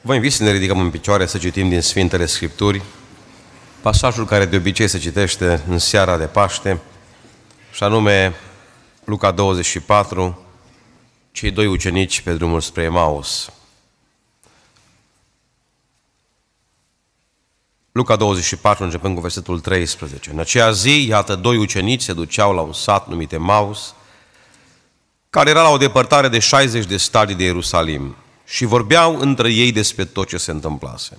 Vă invit să ne ridicăm în picioare să citim din Sfintele Scripturi pasajul care de obicei se citește în seara de Paște, și anume Luca 24, cei doi ucenici pe drumul spre Emaus. Luca 24, începând cu versetul 13. În aceea zi, iată, doi ucenici se duceau la un sat numit Emaus, care era la o depărtare de 60 de stadii de Ierusalim și vorbeau între ei despre tot ce se întâmplase.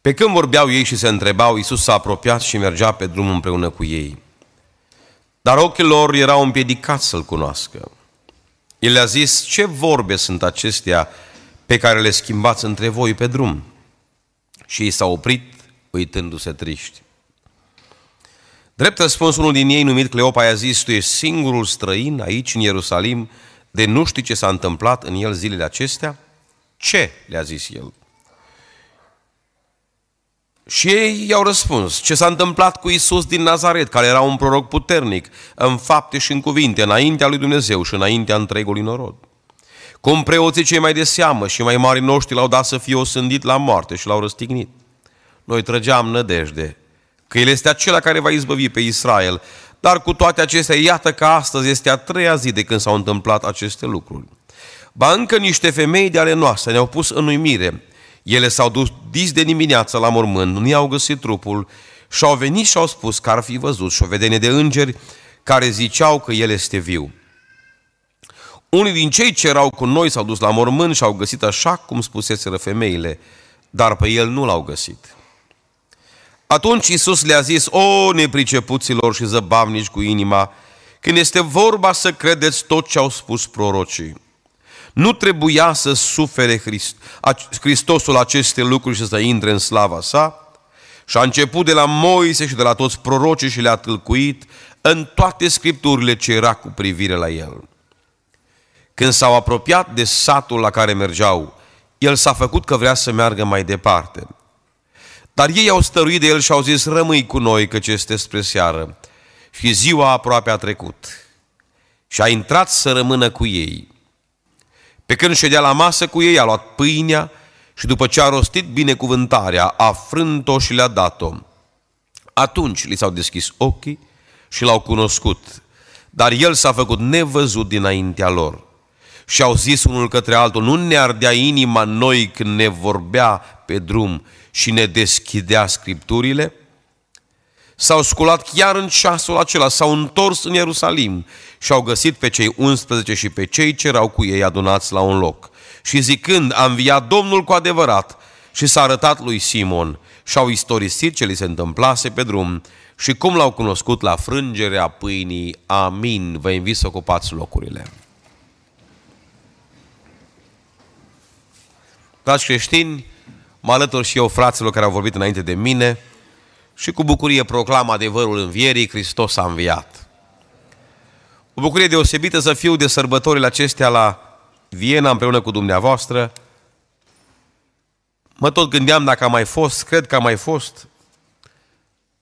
Pe când vorbeau ei și se întrebau, Iisus s-a apropiat și mergea pe drum împreună cu ei. Dar ochii lor erau împiedicați să-L cunoască. El le-a zis, ce vorbe sunt acestea pe care le schimbați între voi pe drum? Și ei s-au oprit, uitându-se triști. Drept răspuns, unul din ei, numit Cleopa, i-a zis, tu ești singurul străin aici în Ierusalim de nu știi ce s-a întâmplat în el zilele acestea? Ce? le-a zis el. Și ei i-au răspuns, ce s-a întâmplat cu Isus din Nazaret, care era un proroc puternic, în fapte și în cuvinte, înaintea lui Dumnezeu și înaintea întregului norod. Cum preoții cei mai de seamă și mai mari noștri l-au dat să fie osândit la moarte și l-au răstignit. Noi trăgeam nădejde că El este acela care va izbăvi pe Israel dar cu toate acestea, iată că astăzi este a treia zi de când s-au întâmplat aceste lucruri. Ba încă niște femei de ale noastre ne-au pus în uimire. Ele s-au dus dis de dimineață la mormânt, nu i-au găsit trupul și au venit și au spus că ar fi văzut și o vedenie de îngeri care ziceau că el este viu. Unii din cei ce erau cu noi s-au dus la mormânt și au găsit așa cum spuseseră femeile, dar pe el nu l-au găsit. Atunci Isus le-a zis, o nepricepuților și zăbavnici cu inima, când este vorba să credeți tot ce au spus prorocii. Nu trebuia să sufere Hrist, Hristosul aceste lucruri și să intre în slava sa, și a început de la Moise și de la toți prorocii și le-a tâlcuit în toate scripturile ce era cu privire la el. Când s-au apropiat de satul la care mergeau, el s-a făcut că vrea să meargă mai departe. Dar ei au stăruit de el și au zis, rămâi cu noi, căci este spre seară. Și ziua aproape a trecut. Și a intrat să rămână cu ei. Pe când ședea la masă cu ei, a luat pâinea și după ce a rostit binecuvântarea, a frânt-o și le-a dat-o. Atunci li s-au deschis ochii și l-au cunoscut, dar el s-a făcut nevăzut dinaintea lor. Și au zis unul către altul, nu ne ardea inima noi când ne vorbea pe drum și ne deschidea scripturile, s-au sculat chiar în ceasul acela, s-au întors în Ierusalim și au găsit pe cei 11 și pe cei ce erau cu ei adunați la un loc. Și zicând, a înviat Domnul cu adevărat și s-a arătat lui Simon și au istorisit ce li se întâmplase pe drum și cum l-au cunoscut la frângerea pâinii. Amin. Vă invit să ocupați locurile. Dragi creștini, Mă alătur și eu fraților care au vorbit înainte de mine și cu bucurie proclam adevărul învierii, Hristos a înviat. O bucurie deosebită să fiu de sărbătorile acestea la Viena împreună cu dumneavoastră. Mă tot gândeam dacă am mai fost, cred că am mai fost.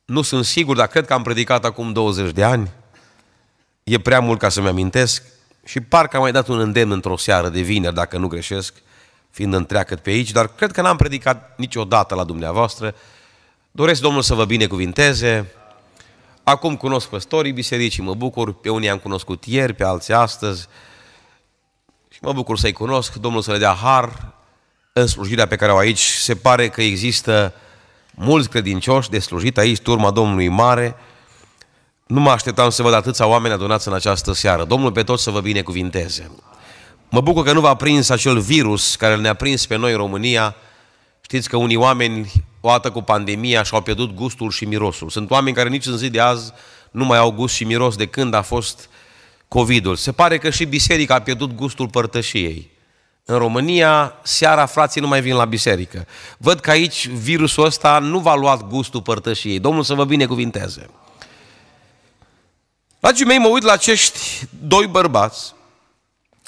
Nu sunt sigur, dar cred că am predicat acum 20 de ani. E prea mult ca să-mi amintesc și parcă am mai dat un îndemn într-o seară de vineri, dacă nu greșesc, fiind întreagăt pe aici, dar cred că n-am predicat niciodată la dumneavoastră. Doresc Domnul să vă binecuvinteze. Acum cunosc păstorii bisericii, mă bucur, pe unii am cunoscut ieri, pe alții astăzi. Și mă bucur să-i cunosc, Domnul să le dea har în slujirea pe care o aici. Se pare că există mulți credincioși de slujit aici, turma Domnului Mare. Nu mă așteptam să văd atâția oameni adunați în această seară. Domnul pe toți să vă binecuvinteze. Mă bucur că nu v-a prins acel virus care ne-a prins pe noi în România. Știți că unii oameni, o dată cu pandemia, și-au pierdut gustul și mirosul. Sunt oameni care nici în zi de azi nu mai au gust și miros de când a fost COVID-ul. Se pare că și biserica a pierdut gustul părtășiei. În România, seara frații nu mai vin la biserică. Văd că aici virusul ăsta nu v-a luat gustul părtășiei. Domnul să vă binecuvinteze. Dragii mei, mă uit la acești doi bărbați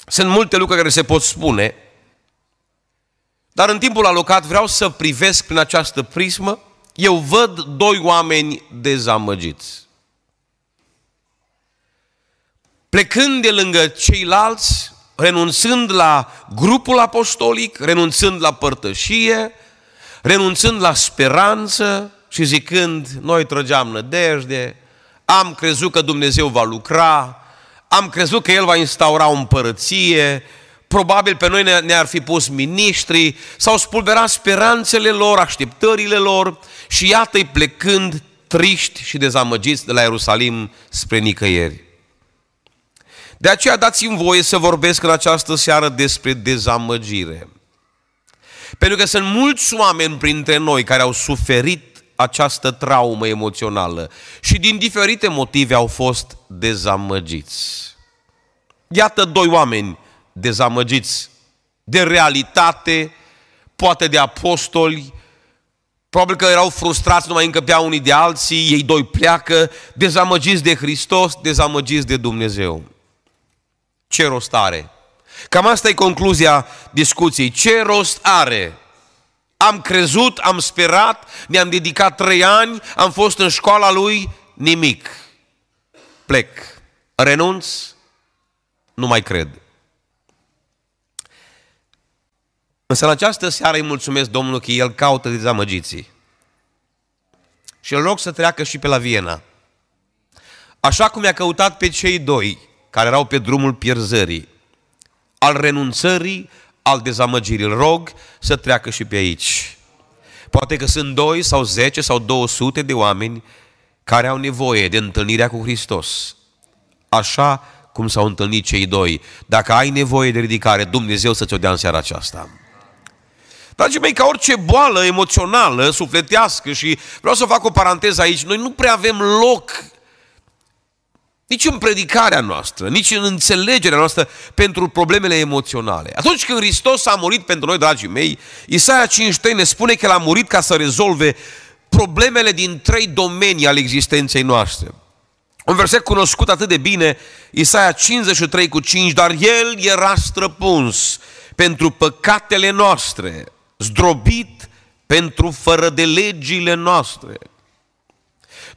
sunt multe lucruri care se pot spune, dar în timpul alocat vreau să privesc prin această prismă. Eu văd doi oameni dezamăgiți. Plecând de lângă ceilalți, renunțând la grupul apostolic, renunțând la părtășie, renunțând la speranță și zicând, noi trăgeam nădejde, am crezut că Dumnezeu va lucra, am crezut că el va instaura o împărăție, probabil pe noi ne-ar fi pus miniștri, s-au spulberat speranțele lor, așteptările lor și iată-i plecând triști și dezamăgiți de la Ierusalim spre nicăieri. De aceea dați-mi voie să vorbesc în această seară despre dezamăgire. Pentru că sunt mulți oameni printre noi care au suferit această traumă emoțională și din diferite motive au fost dezamăgiți. Iată doi oameni dezamăgiți de realitate, poate de apostoli, probabil că erau frustrați, nu mai încăpeau unii de alții, ei doi pleacă, dezamăgiți de Hristos, dezamăgiți de Dumnezeu. Ce rost are? Cam asta e concluzia discuției. Ce rost are am crezut, am sperat, mi-am dedicat trei ani, am fost în școala lui, nimic. Plec. Renunț, nu mai cred. Însă în această seară îi mulțumesc Domnului că El caută dezamăgiții. Și îl rog să treacă și pe la Viena. Așa cum i-a căutat pe cei doi care erau pe drumul pierzării, al renunțării, al dezamăgirii. Îl rog să treacă și pe aici. Poate că sunt doi sau zece sau două sute de oameni care au nevoie de întâlnirea cu Hristos. Așa cum s-au întâlnit cei doi. Dacă ai nevoie de ridicare, Dumnezeu să ți-o dea în seara aceasta. Dragii mei, ca orice boală emoțională, sufletească și vreau să fac o paranteză aici, noi nu prea avem loc nici în predicarea noastră, nici în înțelegerea noastră pentru problemele emoționale. Atunci când Hristos a murit pentru noi, dragii mei, Isaia 53 ne spune că l-a murit ca să rezolve problemele din trei domenii ale existenței noastre. Un verset cunoscut atât de bine, Isaia 53 cu 5, dar El era străpuns pentru păcatele noastre, zdrobit pentru fără de legile noastre.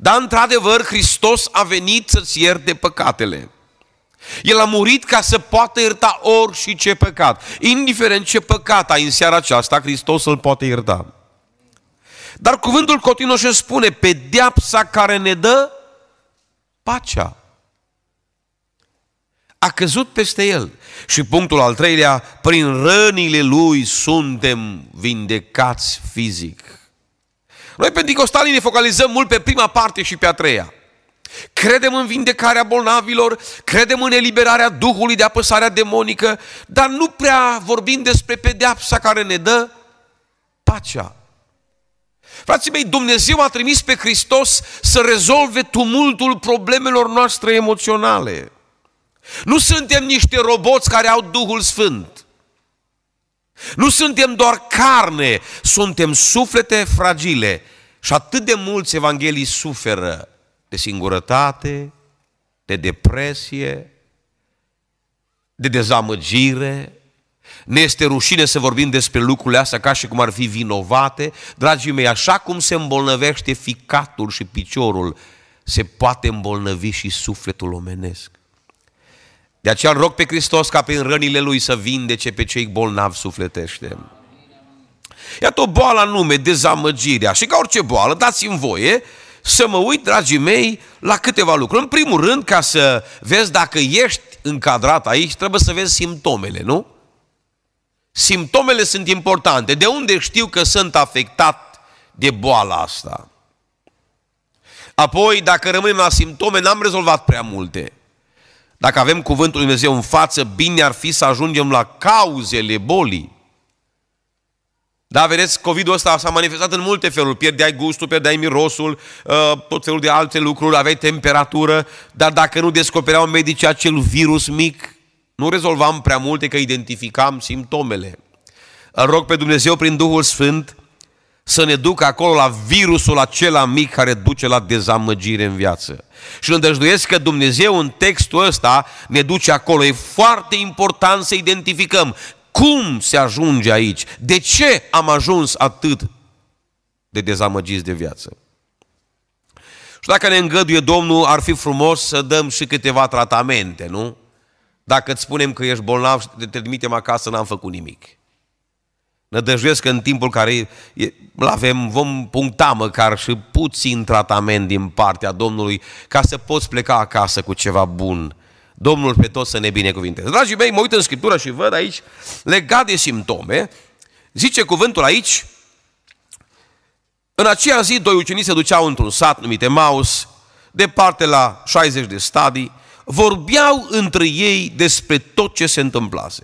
Dar într-adevăr Hristos a venit să-ți ierte păcatele. El a murit ca să poată ierta și ce păcat. Indiferent ce păcat ai în seara aceasta, Hristos îl poate ierta. Dar cuvântul continuă și spune, pedeapsa care ne dă pacea. A căzut peste el. Și punctul al treilea, prin rănile lui suntem vindecați fizic. Noi pentecostalii ne focalizăm mult pe prima parte și pe a treia. Credem în vindecarea bolnavilor, credem în eliberarea Duhului de apăsarea demonică, dar nu prea vorbim despre pedeapsa care ne dă pacea. Frații mei, Dumnezeu a trimis pe Hristos să rezolve tumultul problemelor noastre emoționale. Nu suntem niște roboți care au Duhul Sfânt. Nu suntem doar carne, suntem suflete fragile. Și atât de mulți evanghelii suferă de singurătate, de depresie, de dezamăgire. Ne este rușine să vorbim despre lucrurile astea ca și cum ar fi vinovate. Dragii mei, așa cum se îmbolnăvește ficatul și piciorul, se poate îmbolnăvi și sufletul omenesc. De aceea îl rog pe Hristos ca prin rănile Lui să vindece pe cei bolnavi sufletește. Iată o boală anume, dezamăgirea. Și ca orice boală, dați-mi voie să mă uit, dragii mei, la câteva lucruri. În primul rând, ca să vezi dacă ești încadrat aici, trebuie să vezi simptomele, nu? Simptomele sunt importante. De unde știu că sunt afectat de boala asta? Apoi, dacă rămânem la simptome, n-am rezolvat prea multe. Dacă avem cuvântul Lui Dumnezeu în față, bine ar fi să ajungem la cauzele bolii. Da, vedeți, COVID-ul ăsta s-a manifestat în multe feluri. Pierdeai gustul, pierdeai mirosul, ă, tot felul de alte lucruri, aveai temperatură, dar dacă nu descopereau medicii acel virus mic, nu rezolvam prea multe că identificam simptomele. Îl rog pe Dumnezeu prin Duhul Sfânt să ne ducă acolo la virusul acela mic care duce la dezamăgire în viață. Și îndrăjduiesc că Dumnezeu în textul ăsta ne duce acolo. E foarte important să identificăm cum se ajunge aici, de ce am ajuns atât de dezamăgiți de viață. Și dacă ne îngăduie Domnul, ar fi frumos să dăm și câteva tratamente, nu? Dacă îți spunem că ești bolnav și te trimitem acasă, n-am făcut nimic. Nădăjduiesc că în timpul care îl avem vom puncta măcar și puțin tratament din partea Domnului ca să poți pleca acasă cu ceva bun. Domnul pe toți să ne binecuvinteze. Dragii mei, mă uit în Scriptură și văd aici, legat de simptome, zice cuvântul aici, în aceea zi, doi ucenici se duceau într-un sat numit Maus, departe la 60 de stadii, vorbeau între ei despre tot ce se întâmplase.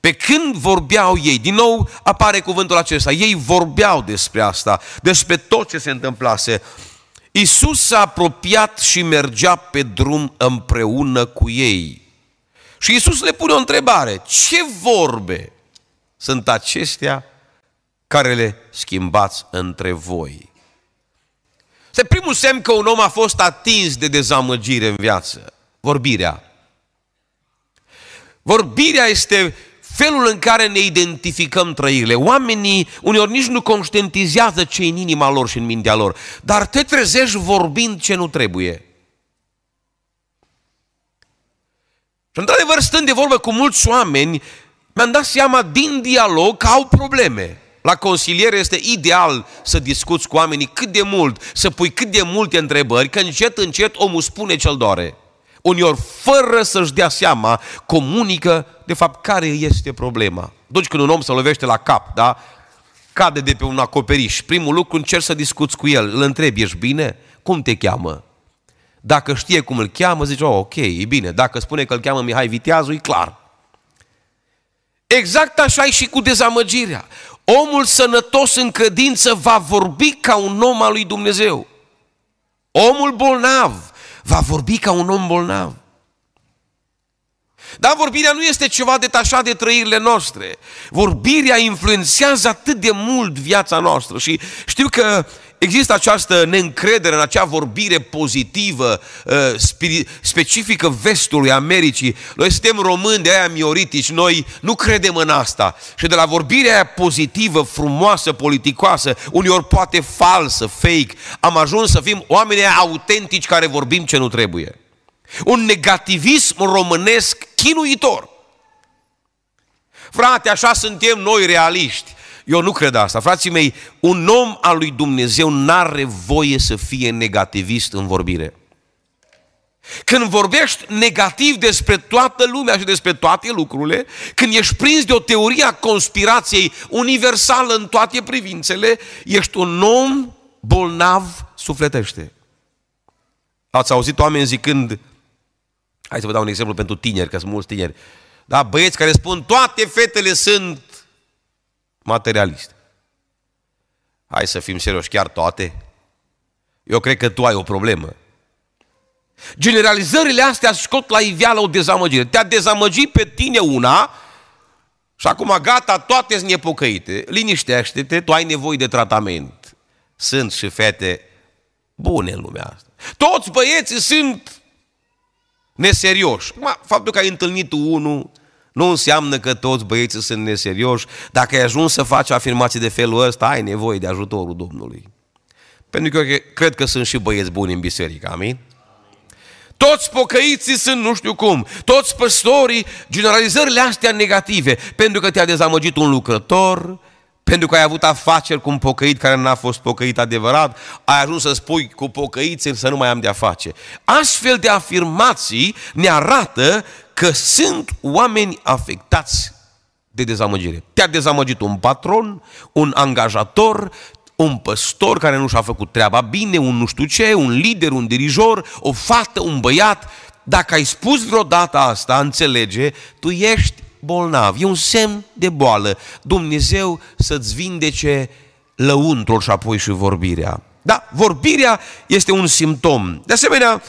Pe când vorbeau ei, din nou apare cuvântul acesta, ei vorbeau despre asta, despre tot ce se întâmplase. Isus s-a apropiat și mergea pe drum împreună cu ei. Și Isus le pune o întrebare, ce vorbe sunt acestea care le schimbați între voi? Este primul semn că un om a fost atins de dezamăgire în viață, vorbirea. Vorbirea este felul în care ne identificăm trăirile. Oamenii uneori nici nu conștientizează ce în inima lor și în mintea lor, dar te trezești vorbind ce nu trebuie. Și într-adevăr, stând de vorbă cu mulți oameni, mi-am dat seama din dialog că au probleme. La consiliere este ideal să discuți cu oamenii cât de mult, să pui cât de multe întrebări, că încet, încet omul spune ce-l doare. Uneori, fără să-și dea seama, comunică, de fapt, care este problema. Deci când un om se lovește la cap, da? Cade de pe un acoperiș. Primul lucru, încerci să discuți cu el. Îl întrebi, ești bine? Cum te cheamă? Dacă știe cum îl cheamă, zice, oh, ok, e bine. Dacă spune că îl cheamă Mihai Viteazu, e clar. Exact așa e și cu dezamăgirea. Omul sănătos în credință va vorbi ca un om al lui Dumnezeu. Omul bolnav va vorbi ca un om bolnav. Dar vorbirea nu este ceva detașat de trăirile noastre. Vorbirea influențează atât de mult viața noastră și știu că Există această neîncredere în acea vorbire pozitivă, uh, specifică vestului Americii. Noi suntem români, de aia mioritici, noi nu credem în asta. Și de la vorbirea aia pozitivă, frumoasă, politicoasă, uneori poate falsă, fake, am ajuns să fim oameni autentici care vorbim ce nu trebuie. Un negativism românesc chinuitor. Frate, așa suntem noi realiști. Eu nu cred asta. Frații mei, un om al lui Dumnezeu n-are voie să fie negativist în vorbire. Când vorbești negativ despre toată lumea și despre toate lucrurile, când ești prins de o teorie a conspirației universală în toate privințele, ești un om bolnav sufletește. Ați auzit oameni zicând, hai să vă dau un exemplu pentru tineri, că sunt mulți tineri, da, băieți care spun toate fetele sunt materialiste. Hai să fim serioși, chiar toate? Eu cred că tu ai o problemă. Generalizările astea scot la iveală o dezamăgire. Te-a dezamăgit pe tine una și acum gata, toate sunt nepocăite. Liniștește-te, tu ai nevoie de tratament. Sunt și fete bune în lumea asta. Toți băieții sunt neserioși. Acum, faptul că ai întâlnit unul, nu înseamnă că toți băieții sunt neserioși. Dacă ai ajuns să faci afirmații de felul ăsta, ai nevoie de ajutorul Domnului. Pentru că eu cred că sunt și băieți buni în biserică, amin? Toți pocăiții sunt nu știu cum, toți păstorii, generalizările astea negative, pentru că te-a dezamăgit un lucrător, pentru că ai avut afaceri cu un pocăit care n-a fost pocăit adevărat, ai ajuns să spui cu pocăiți să nu mai am de-a face. Astfel de afirmații ne arată că sunt oameni afectați de dezamăgire. Te-a dezamăgit un patron, un angajator, un păstor care nu și-a făcut treaba bine, un nu știu ce, un lider, un dirijor, o fată, un băiat. Dacă ai spus vreodată asta, înțelege, tu ești bolnav. E un semn de boală. Dumnezeu să-ți vindece lăuntrul și apoi și vorbirea. Da, vorbirea este un simptom. De asemenea,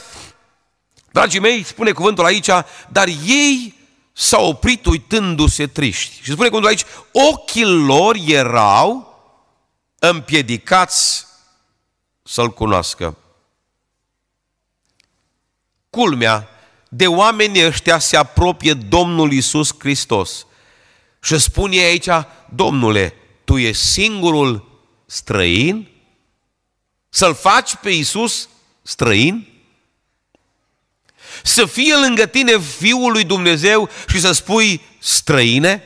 dragii mei, spune cuvântul aici, dar ei s-au oprit uitându-se triști. Și spune cuvântul aici, ochii lor erau împiedicați să-L cunoască. Culmea, de oamenii ăștia se apropie Domnul Isus Hristos. Și spune aici, Domnule, Tu ești singurul străin? Să-L faci pe Isus străin? Să fie lângă tine Fiul lui Dumnezeu și să spui străine?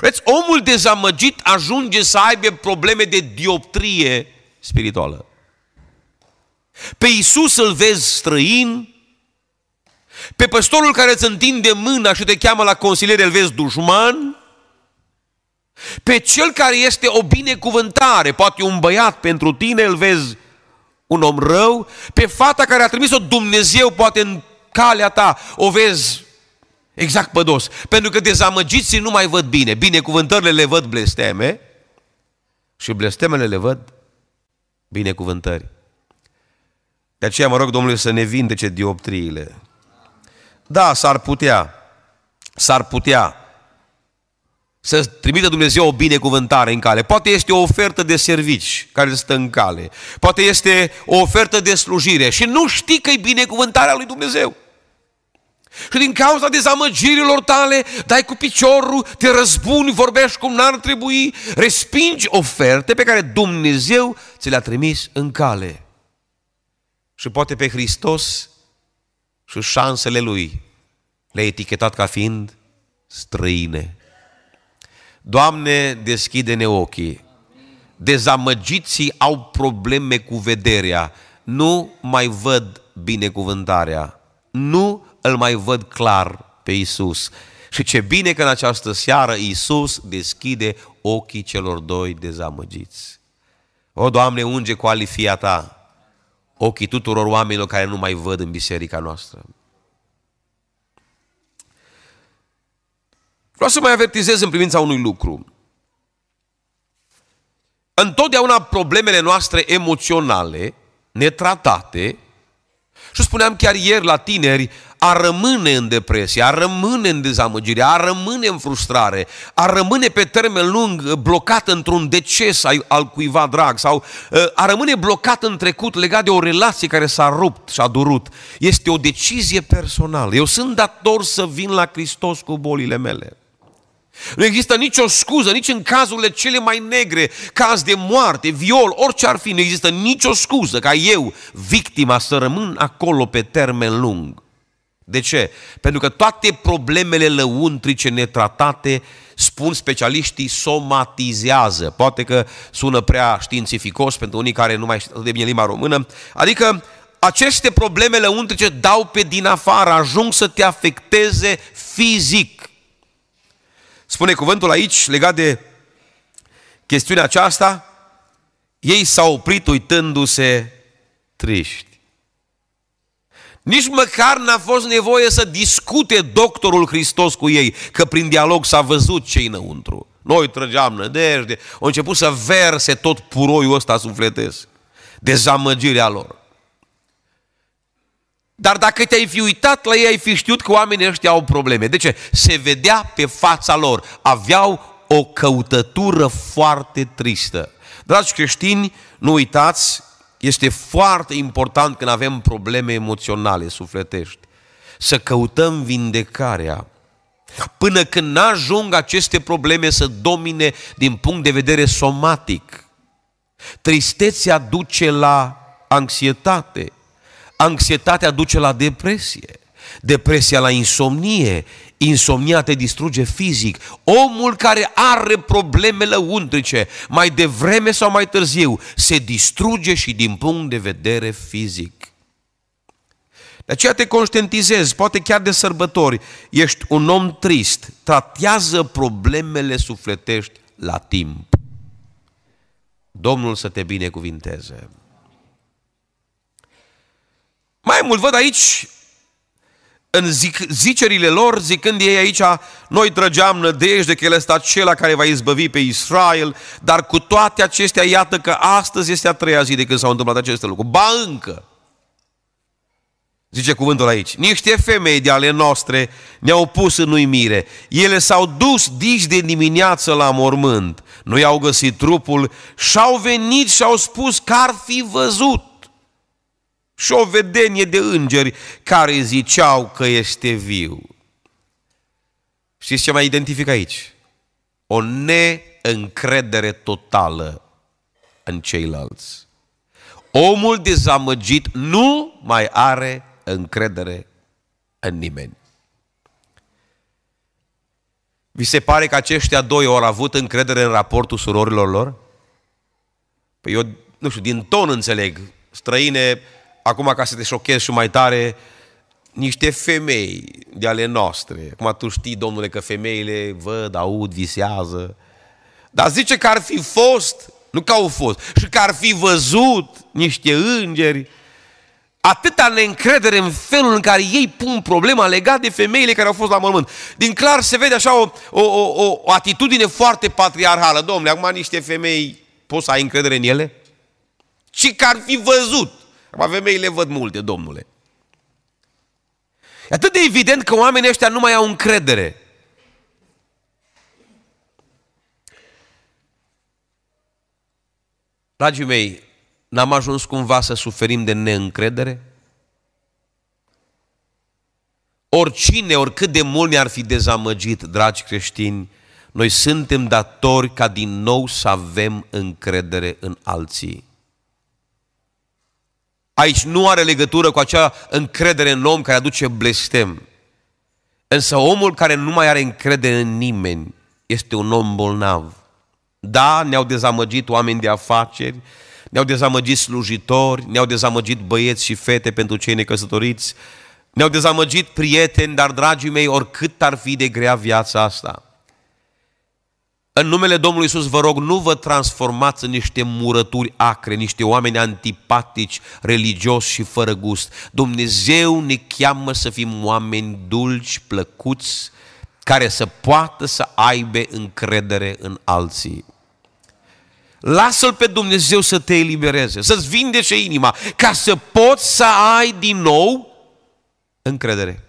Vezi, omul dezamăgit ajunge să aibă probleme de dioptrie spirituală. Pe Isus îl vezi străin, pe păstorul care îți întinde mâna și te cheamă la consiliere, îl vezi dușman, pe cel care este o binecuvântare, poate un băiat pentru tine, îl vezi un om rău, pe fata care a trimis-o Dumnezeu, poate în calea ta, o vezi exact pădos, pentru că dezamăgiți nu mai văd bine, binecuvântările le văd blesteme și blestemele le văd binecuvântări. De aceea mă rog Domnului să ne vindece dioptriile, da, s-ar putea. S-ar putea să trimită Dumnezeu o binecuvântare în cale. Poate este o ofertă de servici care stă în cale. Poate este o ofertă de slujire și nu știi că e binecuvântarea lui Dumnezeu. Și din cauza dezamăgirilor tale, dai cu piciorul, te răzbuni, vorbești cum n-ar trebui, respingi oferte pe care Dumnezeu ți le-a trimis în cale. Și poate pe Hristos și șansele lui le-a etichetat ca fiind străine. Doamne, deschide-ne ochii. Dezamăgiții au probleme cu vederea. Nu mai văd binecuvântarea. Nu îl mai văd clar pe Isus. Și ce bine că în această seară Isus deschide ochii celor doi dezamăgiți. O, Doamne, unge cu alifia Ta ochii tuturor oamenilor care nu mai văd în biserica noastră. Vreau să mai avertizez în privința unui lucru. Întotdeauna problemele noastre emoționale, netratate, și spuneam chiar ieri la tineri, a rămâne în depresie, a rămâne în dezamăgire, a rămâne în frustrare, a rămâne pe termen lung uh, blocat într-un deces al cuiva drag sau uh, a rămâne blocat în trecut legat de o relație care s-a rupt și a durut. Este o decizie personală. Eu sunt dator să vin la Hristos cu bolile mele. Nu există nicio scuză, nici în cazurile cele mai negre, caz de moarte, viol, orice ar fi, nu există nicio scuză ca eu, victima, să rămân acolo pe termen lung. De ce? Pentru că toate problemele lăuntrice netratate, spun specialiștii, somatizează. Poate că sună prea științificos pentru unii care nu mai știu atât de bine limba română. Adică aceste probleme lăuntrice dau pe din afară, ajung să te afecteze fizic. Spune cuvântul aici, legat de chestiunea aceasta, ei s-au oprit uitându-se triști. Nici măcar n-a fost nevoie să discute doctorul Hristos cu ei, că prin dialog s-a văzut ce înăuntru. Noi trăgeam nădejde, au început să verse tot puroiul ăsta sufletesc, dezamăgirea lor. Dar dacă te-ai fi uitat la ei, ai fi știut că oamenii ăștia au probleme. De ce? Se vedea pe fața lor. Aveau o căutătură foarte tristă. Dragi creștini, nu uitați este foarte important când avem probleme emoționale, sufletești, să căutăm vindecarea până când n-ajung aceste probleme să domine din punct de vedere somatic. Tristețea duce la anxietate, anxietatea duce la depresie, depresia la insomnie, Insomnia te distruge fizic. Omul care are probleme lăuntrice, mai devreme sau mai târziu, se distruge și din punct de vedere fizic. De aceea te conștientizezi, poate chiar de sărbători, ești un om trist, tratează problemele sufletești la timp. Domnul să te binecuvinteze. Mai mult văd aici în zic, zicerile lor, zicând ei aici, noi trăgeam nădejde că El este acela care va izbăvi pe Israel, dar cu toate acestea, iată că astăzi este a treia zi de când s-au întâmplat aceste lucruri. Ba încă! Zice cuvântul aici. Niște femei de ale noastre ne-au pus în uimire. Ele s-au dus dici de dimineață la mormânt. Nu i-au găsit trupul și-au venit și-au spus că ar fi văzut și o vedenie de îngeri care ziceau că este viu. Știți ce mai identific aici? O neîncredere totală în ceilalți. Omul dezamăgit nu mai are încredere în nimeni. Vi se pare că aceștia doi au avut încredere în raportul surorilor lor? Păi eu, nu știu, din ton înțeleg, străine acum ca să te șochezi și mai tare, niște femei de ale noastre. Acum tu știi, domnule, că femeile văd, aud, visează. Dar zice că ar fi fost, nu că au fost, și că ar fi văzut niște îngeri, atâta neîncredere în felul în care ei pun problema legat de femeile care au fost la mormânt. Din clar se vede așa o, o, o, o atitudine foarte patriarhală. Domnule, acum niște femei, poți să ai încredere în ele? Și că ar fi văzut. Acum femeile văd multe, domnule. E atât de evident că oamenii ăștia nu mai au încredere. Dragii mei, n-am ajuns cumva să suferim de neîncredere? Oricine, oricât de mult mi-ar fi dezamăgit, dragi creștini, noi suntem datori ca din nou să avem încredere în alții. Aici nu are legătură cu acea încredere în om care aduce blestem. Însă omul care nu mai are încredere în nimeni este un om bolnav. Da, ne-au dezamăgit oameni de afaceri, ne-au dezamăgit slujitori, ne-au dezamăgit băieți și fete pentru cei necăsătoriți, ne-au dezamăgit prieteni, dar, dragii mei, oricât ar fi de grea viața asta, în numele Domnului Iisus vă rog, nu vă transformați în niște murături acre, niște oameni antipatici, religioși și fără gust. Dumnezeu ne cheamă să fim oameni dulci, plăcuți, care să poată să aibă încredere în alții. Lasă-L pe Dumnezeu să te elibereze, să-ți vindece inima, ca să poți să ai din nou încredere.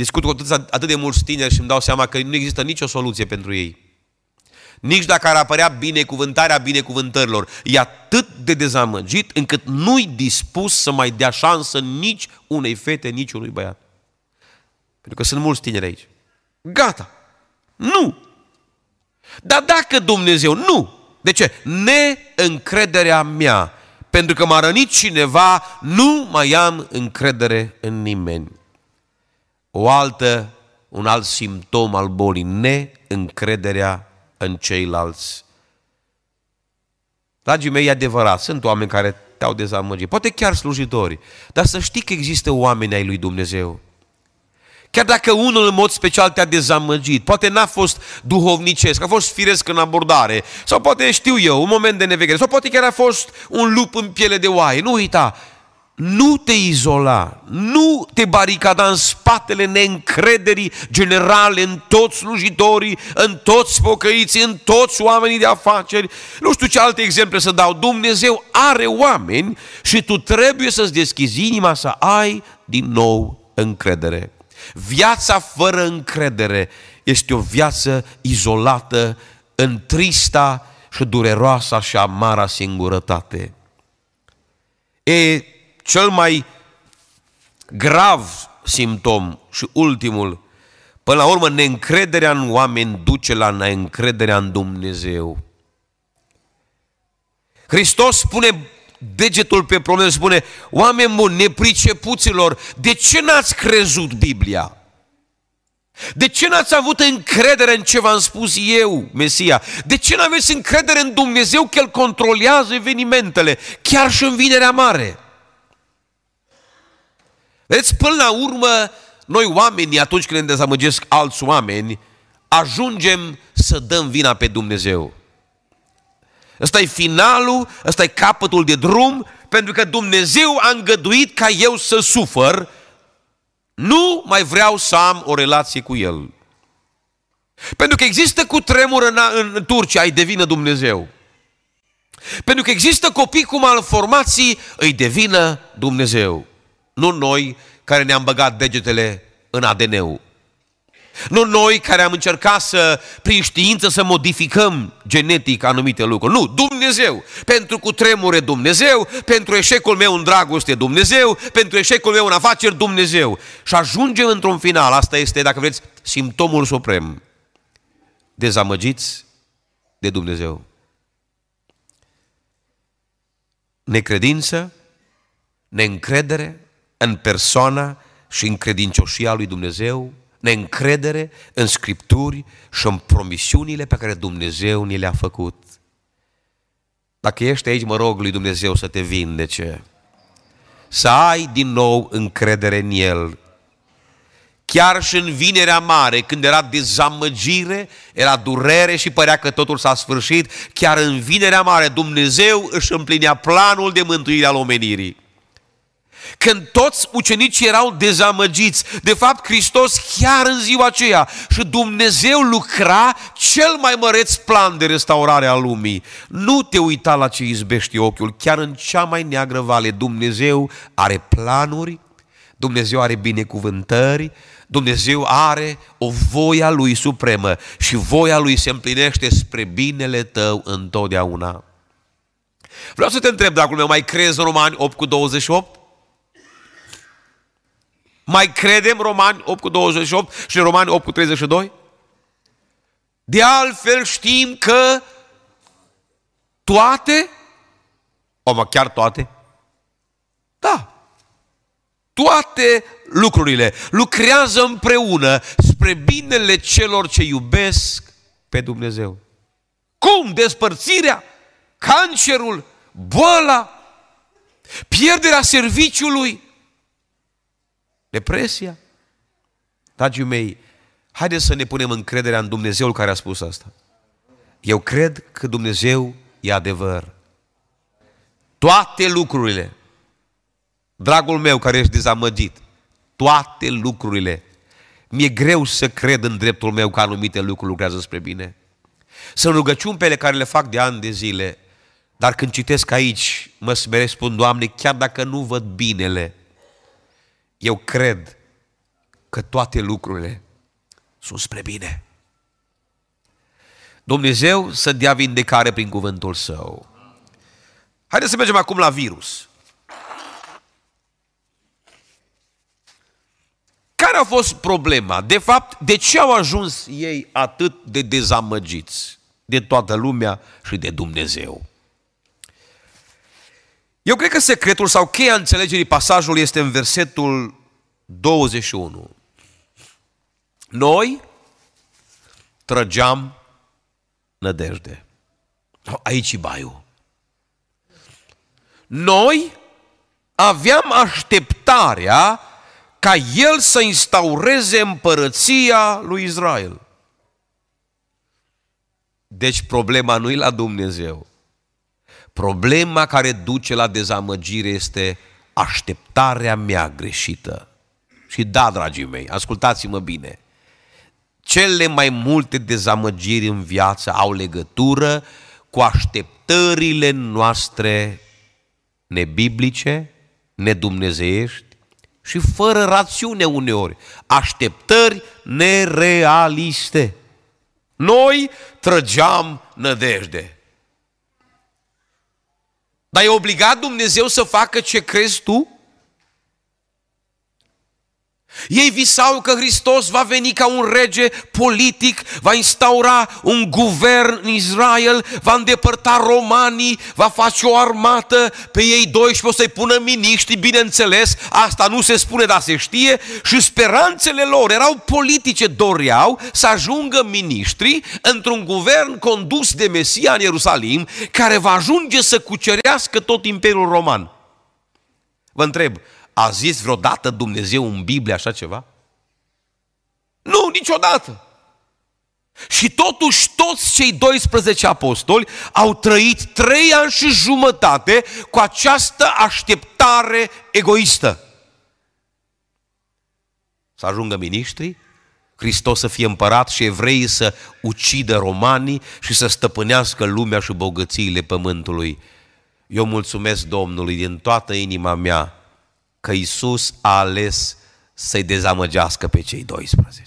Discut cu atât, de mulți tineri și îmi dau seama că nu există nicio soluție pentru ei. Nici dacă ar apărea binecuvântarea binecuvântărilor, e atât de dezamăgit încât nu-i dispus să mai dea șansă nici unei fete, nici unui băiat. Pentru că sunt mulți tineri aici. Gata! Nu! Dar dacă Dumnezeu, nu! De ce? Neîncrederea mea. Pentru că m-a rănit cineva, nu mai am încredere în nimeni o altă, un alt simptom al bolii, neîncrederea în ceilalți. Dragii mei, e adevărat, sunt oameni care te-au dezamăgit, poate chiar slujitori, dar să știi că există oameni ai lui Dumnezeu. Chiar dacă unul în mod special te-a dezamăgit, poate n-a fost duhovnicesc, a fost firesc în abordare, sau poate știu eu, un moment de nevegere, sau poate chiar a fost un lup în piele de oaie. Nu uita, nu te izola, nu te baricada în spatele neîncrederii generale în toți slujitorii, în toți pocăiții, în toți oamenii de afaceri. Nu știu ce alte exemple să dau. Dumnezeu are oameni și tu trebuie să-ți deschizi inima să ai din nou încredere. Viața fără încredere este o viață izolată în trista și dureroasa și amara singurătate. E, cel mai grav simptom și ultimul, până la urmă, neîncrederea în oameni duce la neîncrederea în Dumnezeu. Hristos spune degetul pe probleme, spune, oameni buni, nepricepuților, de ce n-ați crezut Biblia? De ce n-ați avut încredere în ce v-am spus eu, Mesia? De ce n-aveți încredere în Dumnezeu că El controlează evenimentele, chiar și în vinerea mare? Vedeți, până la urmă, noi oamenii, atunci când ne dezamăgesc alți oameni, ajungem să dăm vina pe Dumnezeu. Ăsta e finalul, ăsta e capătul de drum, pentru că Dumnezeu a îngăduit ca eu să sufăr, nu mai vreau să am o relație cu El. Pentru că există cu tremur în, în Turcia, îi devină Dumnezeu. Pentru că există copii cu malformații, îi devină Dumnezeu. Nu noi care ne-am băgat degetele în ADN-ul. Nu noi care am încercat să, prin știință, să modificăm genetic anumite lucruri. Nu, Dumnezeu. Pentru cu tremure Dumnezeu, pentru eșecul meu în dragoste Dumnezeu, pentru eșecul meu în afaceri Dumnezeu. Și ajungem într-un final. Asta este, dacă vreți, simptomul suprem. Dezamăgiți de Dumnezeu. Necredință, neîncredere, în persoana și în credincioșia lui Dumnezeu, neîncredere în Scripturi și în promisiunile pe care Dumnezeu ni le-a făcut. Dacă ești aici, mă rog lui Dumnezeu să te vindece. Să ai din nou încredere în El. Chiar și în vinerea mare, când era dezamăgire, era durere și părea că totul s-a sfârșit, chiar în vinerea mare Dumnezeu își împlinea planul de mântuire al omenirii când toți ucenicii erau dezamăgiți. De fapt, Hristos chiar în ziua aceea și Dumnezeu lucra cel mai măreț plan de restaurare a lumii. Nu te uita la ce izbește ochiul, chiar în cea mai neagră vale. Dumnezeu are planuri, Dumnezeu are binecuvântări, Dumnezeu are o voia Lui supremă și voia Lui se împlinește spre binele tău întotdeauna. Vreau să te întreb dacă meu, mai crezi în Romani 8 cu 28? Mai credem Romani 8 cu 28 și Romani 8 cu 32? De altfel știm că toate, o chiar toate, da, toate lucrurile lucrează împreună spre binele celor ce iubesc pe Dumnezeu. Cum? Despărțirea, cancerul, boala, pierderea serviciului, Depresia. Dragii mei, haideți să ne punem încrederea în Dumnezeul care a spus asta. Eu cred că Dumnezeu e adevăr. Toate lucrurile, dragul meu care ești dezamăgit, toate lucrurile, mi-e greu să cred în dreptul meu că anumite lucruri lucrează spre bine. Sunt rugăciuni pe care le fac de ani de zile, dar când citesc aici, mă smeresc, spun, Doamne, chiar dacă nu văd binele, eu cred că toate lucrurile sunt spre bine. Dumnezeu să dea vindecare prin cuvântul Său. Haideți să mergem acum la virus. Care a fost problema? De fapt, de ce au ajuns ei atât de dezamăgiți de toată lumea și de Dumnezeu? Eu cred că secretul sau cheia înțelegerii pasajului este în versetul 21. Noi trăgeam nădejde. Aici e baiul. Noi aveam așteptarea ca el să instaureze împărăția lui Israel. Deci problema nu e la Dumnezeu. Problema care duce la dezamăgire este așteptarea mea greșită. Și da, dragii mei, ascultați-mă bine. Cele mai multe dezamăgiri în viață au legătură cu așteptările noastre nebiblice, nedumnezeiești și fără rațiune uneori. Așteptări nerealiste. Noi trăgeam nădejde. Dar e obligat Dumnezeu să facă ce crezi tu? Ei visau că Hristos va veni ca un rege politic, va instaura un guvern în Israel, va îndepărta romanii, va face o armată, pe ei 12 o să-i pună miniștri, bineînțeles, asta nu se spune, dar se știe, și speranțele lor erau politice, doreau să ajungă miniștri într-un guvern condus de Mesia în Ierusalim, care va ajunge să cucerească tot Imperiul Roman. Vă întreb, a zis vreodată Dumnezeu în Biblie așa ceva? Nu, niciodată. Și totuși toți cei 12 apostoli au trăit trei ani și jumătate cu această așteptare egoistă. Să ajungă miniștrii, Hristos să fie împărat și evreii să ucidă romanii și să stăpânească lumea și bogățiile pământului. Eu mulțumesc Domnului din toată inima mea că Isus a ales să-i dezamăgească pe cei 12.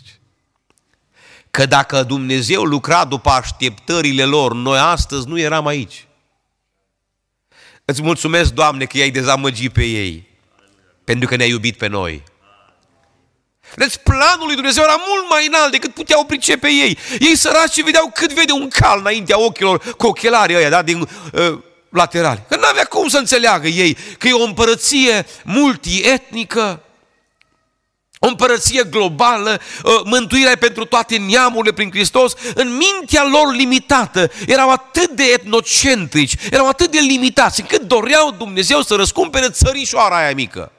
Că dacă Dumnezeu lucra după așteptările lor, noi astăzi nu eram aici. Îți mulțumesc, Doamne, că i-ai dezamăgit pe ei, pentru că ne-ai iubit pe noi. Deci planul lui Dumnezeu era mult mai înalt decât puteau pricepe ei. Ei săraci vedeau cât vede un cal înaintea ochilor, cu ochelarii ăia, da, din uh, laterale. Că nu avea cum să înțeleagă ei că e o împărăție multietnică, o împărăție globală, ă, mântuirea pentru toate neamurile prin Hristos, în mintea lor limitată, erau atât de etnocentrici, erau atât de limitați, încât doreau Dumnezeu să răscumpere țărișoara aia mică.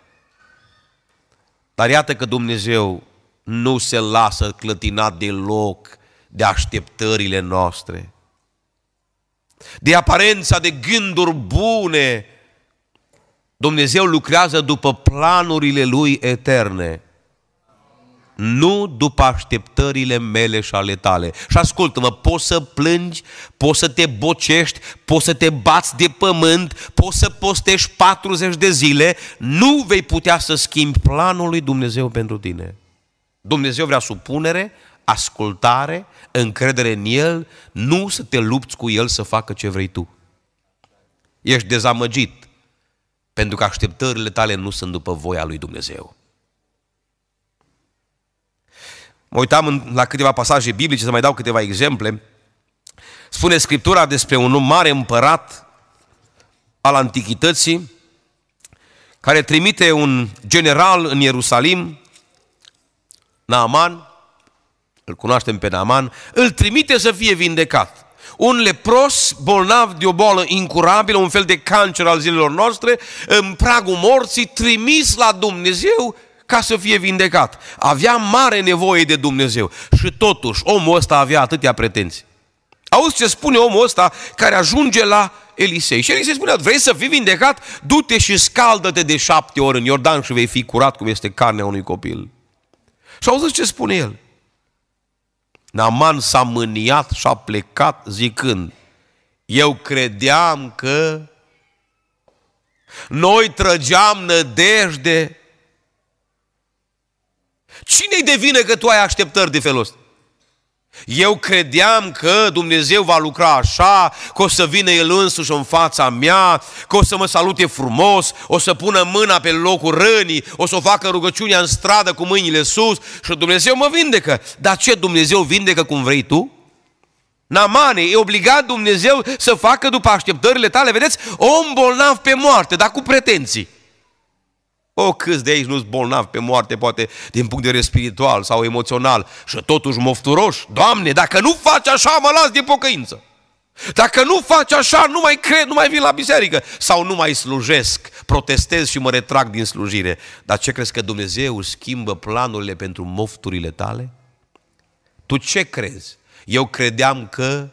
Dar iată că Dumnezeu nu se lasă clătinat deloc de așteptările noastre de aparența de gânduri bune, Dumnezeu lucrează după planurile Lui eterne, nu după așteptările mele și ale tale. Și ascultă-mă, poți să plângi, poți să te bocești, poți să te bați de pământ, poți să postești 40 de zile, nu vei putea să schimbi planul lui Dumnezeu pentru tine. Dumnezeu vrea supunere, ascultare, încredere în El, nu să te lupți cu El să facă ce vrei tu. Ești dezamăgit pentru că așteptările tale nu sunt după voia lui Dumnezeu. Mă uitam la câteva pasaje biblice, să mai dau câteva exemple. Spune Scriptura despre un mare împărat al antichității care trimite un general în Ierusalim, Naaman, îl cunoaștem pe Naman, îl trimite să fie vindecat. Un lepros bolnav de o boală incurabilă, un fel de cancer al zilelor noastre, în pragul morții, trimis la Dumnezeu ca să fie vindecat. Avea mare nevoie de Dumnezeu. Și totuși, omul ăsta avea atâtea pretenții. Auzi ce spune omul ăsta care ajunge la Elisei. Și Elisei spunea, vrei să fii vindecat? Du-te și scaldă-te de șapte ori în Iordan și vei fi curat cum este carnea unui copil. Și auzi ce spune el. Naman s-a mâniat și a plecat zicând, eu credeam că noi trăgeam nădejde. Cine-i devine că tu ai așteptări de felul ăsta? Eu credeam că Dumnezeu va lucra așa, că o să vină El însuși în fața mea, că o să mă salute frumos, o să pună mâna pe locul rănii, o să o facă rugăciunea în stradă cu mâinile sus și Dumnezeu mă vindecă. Dar ce Dumnezeu vindecă cum vrei tu? Namane, e obligat Dumnezeu să facă după așteptările tale, vedeți, om bolnav pe moarte, dar cu pretenții. O, oh, câți de aici nu-s bolnavi pe moarte, poate din punct de vedere spiritual sau emoțional și totuși mofturoși? Doamne, dacă nu faci așa, mă las de pocăință. Dacă nu faci așa, nu mai cred, nu mai vin la biserică sau nu mai slujesc, protestez și mă retrag din slujire. Dar ce crezi că Dumnezeu schimbă planurile pentru mofturile tale? Tu ce crezi? Eu credeam că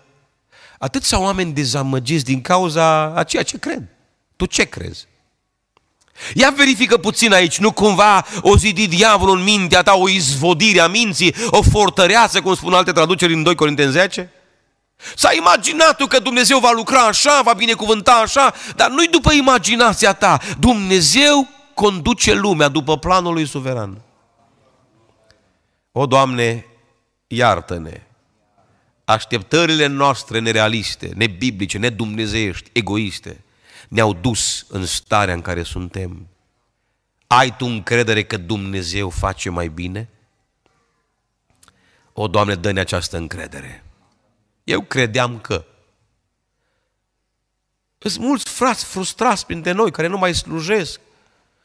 atâția oameni dezamăgiți din cauza a ceea ce cred. Tu ce crezi? Ia verifică puțin aici, nu cumva o zidi diavolul în mintea ta, o izvodire a minții, o fortăreață, cum spun alte traduceri în 2 Corinteni 10? S-a imaginat tu că Dumnezeu va lucra așa, va binecuvânta așa, dar nu-i după imaginația ta. Dumnezeu conduce lumea după planul lui suveran. O, Doamne, iartă-ne! Așteptările noastre nerealiste, nebiblice, nedumnezeiești, egoiste – ne-au dus în starea în care suntem. Ai tu încredere că Dumnezeu face mai bine? O, Doamne, dă-ne această încredere. Eu credeam că. Sunt mulți frați frustrați printre noi care nu mai slujesc.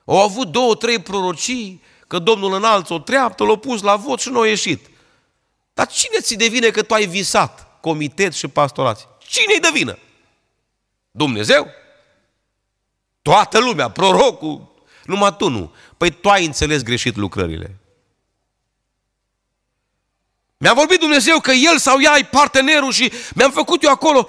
Au avut două, trei prorocii că Domnul înalță o treaptă, l-a pus la vot și nu a ieșit. Dar cine ți devine că tu ai visat comitet și pastorați? Cine-i devină? Dumnezeu? Toată lumea, prorocul, numai tu nu. Păi tu ai înțeles greșit lucrările. Mi-a vorbit Dumnezeu că el sau ea ai partenerul și mi-am făcut eu acolo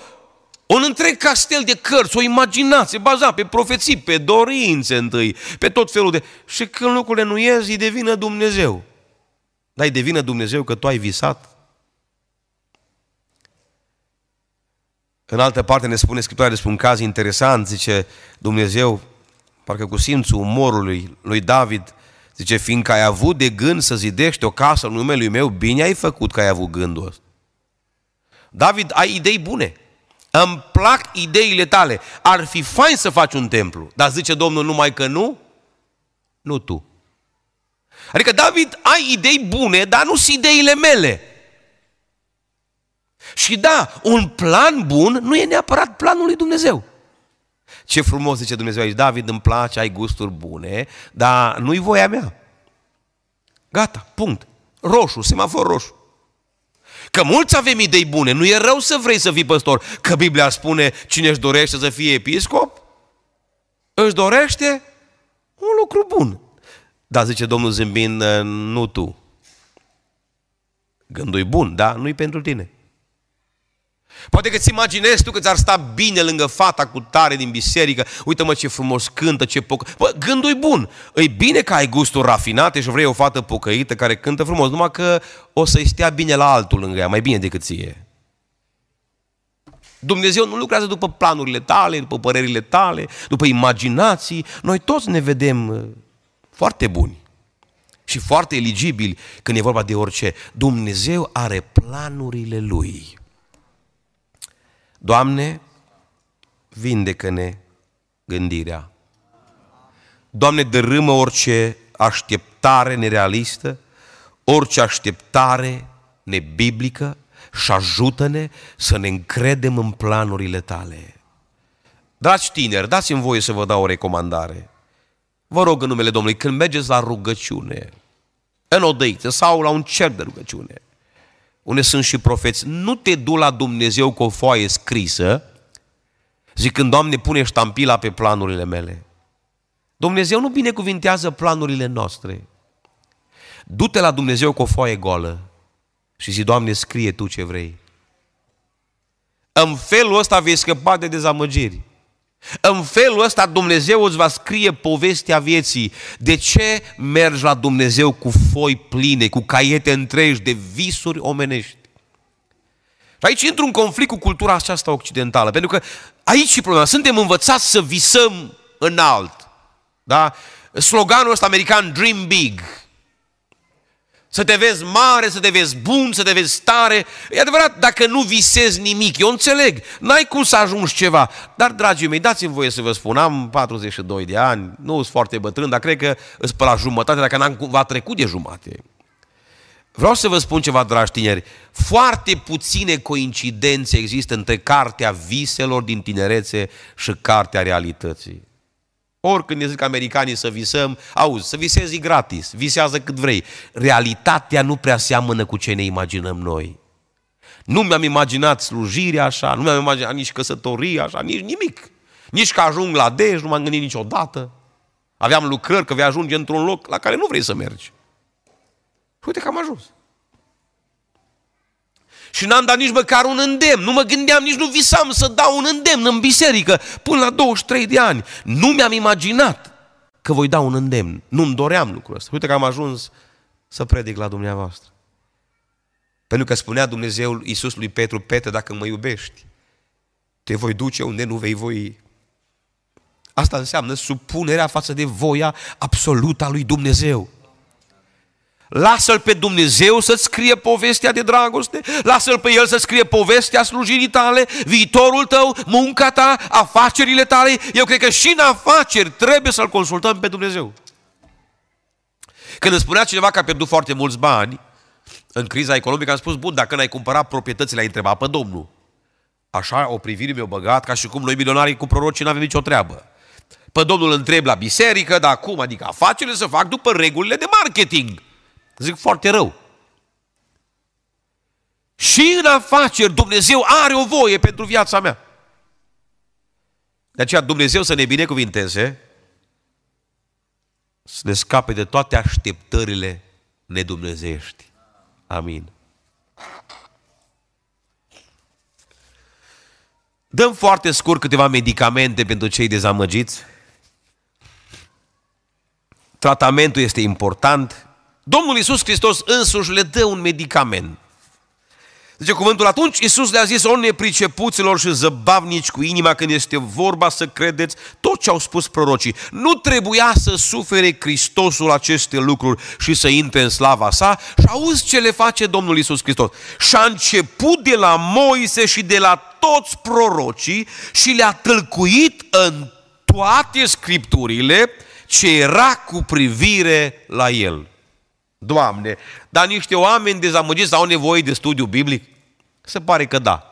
un întreg castel de cărți, o imaginație bazată pe profeții, pe dorințe întâi, pe tot felul de... Și când lucrurile nu ies, îi devină Dumnezeu. Dar îi devină Dumnezeu că tu ai visat În altă parte ne spune Scriptura despre un caz interesant, zice Dumnezeu, parcă cu simțul umorului lui David, zice, fiindcă ai avut de gând să zidești o casă în numele meu, bine ai făcut că ai avut gândul ăsta. David, ai idei bune. Îmi plac ideile tale. Ar fi fain să faci un templu. Dar zice Domnul numai că nu, nu tu. Adică, David, ai idei bune, dar nu sunt ideile mele. Și da, un plan bun nu e neapărat planul lui Dumnezeu. Ce frumos zice Dumnezeu aici, David, îmi place, ai gusturi bune, dar nu-i voia mea. Gata, punct. Roșu, semafor roșu. Că mulți avem idei bune, nu e rău să vrei să fii păstor. Că Biblia spune cine își dorește să fie episcop, își dorește un lucru bun. Dar zice Domnul zâmbind, nu tu. Gândul e bun, da? Nu-i pentru tine. Poate că ți imaginezi tu că ți-ar sta bine lângă fata cu tare din biserică, uite-mă ce frumos cântă, ce poc... Bă, gândul e bun, e bine că ai gusturi rafinate și vrei o fată pocăită care cântă frumos, numai că o să-i stea bine la altul lângă ea, mai bine decât ție. Dumnezeu nu lucrează după planurile tale, după părerile tale, după imaginații. Noi toți ne vedem uh, foarte buni și foarte eligibili când e vorba de orice. Dumnezeu are planurile Lui. Doamne, vindecă-ne gândirea. Doamne, dărâmă orice așteptare nerealistă, orice așteptare nebiblică și ajută-ne să ne încredem în planurile Tale. Dragi tineri, dați-mi voie să vă dau o recomandare. Vă rog în numele Domnului, când mergeți la rugăciune, în odăiță sau la un cer de rugăciune, unde sunt și profeți, nu te du la Dumnezeu cu o foaie scrisă, zicând, Doamne, pune ștampila pe planurile mele. Dumnezeu nu binecuvintează planurile noastre. Du-te la Dumnezeu cu o foaie goală și zi, Doamne, scrie Tu ce vrei. În felul ăsta vei scăpa de dezamăgiri. În felul ăsta Dumnezeu îți va scrie povestea vieții. De ce mergi la Dumnezeu cu foi pline, cu caiete întregi de visuri omenești? Și aici intru un conflict cu cultura aceasta occidentală, pentru că aici e problema. Suntem învățați să visăm înalt. Da? Sloganul ăsta american, Dream Big, să te vezi mare, să te vezi bun, să te vezi tare. E adevărat, dacă nu visezi nimic, eu înțeleg, n-ai cum să ajungi ceva. Dar, dragii mei, dați-mi voie să vă spun, am 42 de ani, nu sunt foarte bătrân, dar cred că îți pe la jumătate, dacă n-am cumva trecut de jumate. Vreau să vă spun ceva, dragi tineri. Foarte puține coincidențe există între cartea viselor din tinerețe și cartea realității. Oricând ne zic americanii să visăm, auzi, să visezi gratis, visează cât vrei. Realitatea nu prea seamănă cu ce ne imaginăm noi. Nu mi-am imaginat slujirea așa, nu mi-am imaginat nici căsătoria așa, nici nimic. Nici că ajung la Dej, nu m-am gândit niciodată. Aveam lucrări că vei ajunge într-un loc la care nu vrei să mergi. Uite că am ajuns. Și n-am dat nici măcar un îndemn, nu mă gândeam, nici nu visam să dau un îndemn în biserică până la 23 de ani. Nu mi-am imaginat că voi da un îndemn. Nu-mi doream lucrul ăsta. Uite că am ajuns să predic la dumneavoastră. Pentru că spunea Dumnezeul Iisus lui Petru, Petre, dacă mă iubești, te voi duce unde nu vei voi. Asta înseamnă supunerea față de voia absolută a lui Dumnezeu. Lasă-L pe Dumnezeu să-ți scrie povestea de dragoste, lasă-L pe El să scrie povestea slujirii tale, viitorul tău, munca ta, afacerile tale. Eu cred că și în afaceri trebuie să-L consultăm pe Dumnezeu. Când îmi spunea cineva că a pierdut foarte mulți bani în criza economică, am spus, bun, dacă n-ai cumpărat proprietățile, ai întrebat pe Domnul. Așa o privire mi-a băgat, ca și cum noi milionarii cu prorocii n-avem nicio treabă. Pe Domnul întreb la biserică, dar cum, adică afacerile să fac după regulile de marketing – Zic foarte rău. Și în afaceri Dumnezeu are o voie pentru viața mea. De aceea Dumnezeu să ne binecuvinteze, să ne scape de toate așteptările nedumnezești. Amin. Dăm foarte scurt câteva medicamente pentru cei dezamăgiți. Tratamentul este important. Domnul Iisus Hristos însuși le dă un medicament. Zice cuvântul, atunci Iisus le-a zis, o nepricepuților și zăbavnici cu inima când este vorba să credeți tot ce au spus prorocii. Nu trebuia să sufere Hristosul aceste lucruri și să intre în slava sa și auzi ce le face Domnul Iisus Hristos. Și a început de la Moise și de la toți prorocii și le-a tălcuit în toate scripturile ce era cu privire la el. Doamne, dar niște oameni dezamăgiți au nevoie de studiu biblic? Se pare că da.